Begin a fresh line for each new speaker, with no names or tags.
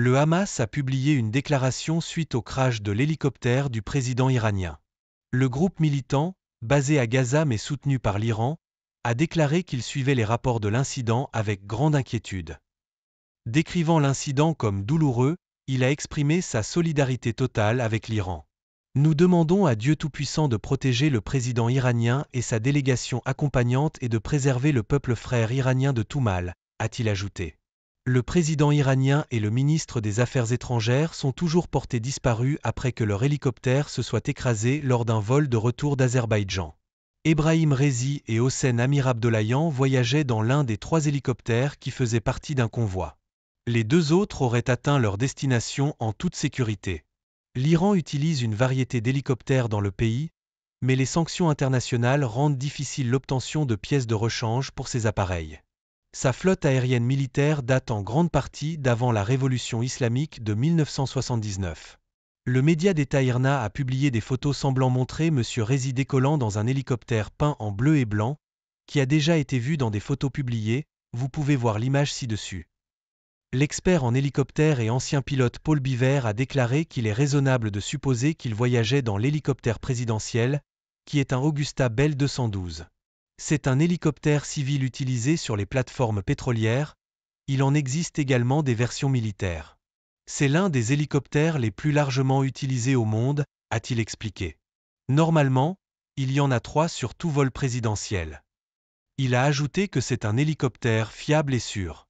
le Hamas a publié une déclaration suite au crash de l'hélicoptère du président iranien. Le groupe militant, basé à Gaza mais soutenu par l'Iran, a déclaré qu'il suivait les rapports de l'incident avec grande inquiétude. Décrivant l'incident comme douloureux, il a exprimé sa solidarité totale avec l'Iran. Nous demandons à Dieu Tout-Puissant de protéger le président iranien et sa délégation accompagnante et de préserver le peuple frère iranien de tout mal, a-t-il ajouté le président iranien et le ministre des Affaires étrangères sont toujours portés disparus après que leur hélicoptère se soit écrasé lors d'un vol de retour d'Azerbaïdjan. Ebrahim Rezi et Hossein Amir voyageaient dans l'un des trois hélicoptères qui faisaient partie d'un convoi. Les deux autres auraient atteint leur destination en toute sécurité. L'Iran utilise une variété d'hélicoptères dans le pays, mais les sanctions internationales rendent difficile l'obtention de pièces de rechange pour ces appareils. Sa flotte aérienne militaire date en grande partie d'avant la révolution islamique de 1979. Le média d'État IRNA a publié des photos semblant montrer M. Rézy décollant dans un hélicoptère peint en bleu et blanc, qui a déjà été vu dans des photos publiées, vous pouvez voir l'image ci-dessus. L'expert en hélicoptère et ancien pilote Paul Biver a déclaré qu'il est raisonnable de supposer qu'il voyageait dans l'hélicoptère présidentiel, qui est un Augusta Bell 212. C'est un hélicoptère civil utilisé sur les plateformes pétrolières, il en existe également des versions militaires. C'est l'un des hélicoptères les plus largement utilisés au monde, a-t-il expliqué. Normalement, il y en a trois sur tout vol présidentiel. Il a ajouté que c'est un hélicoptère fiable et sûr.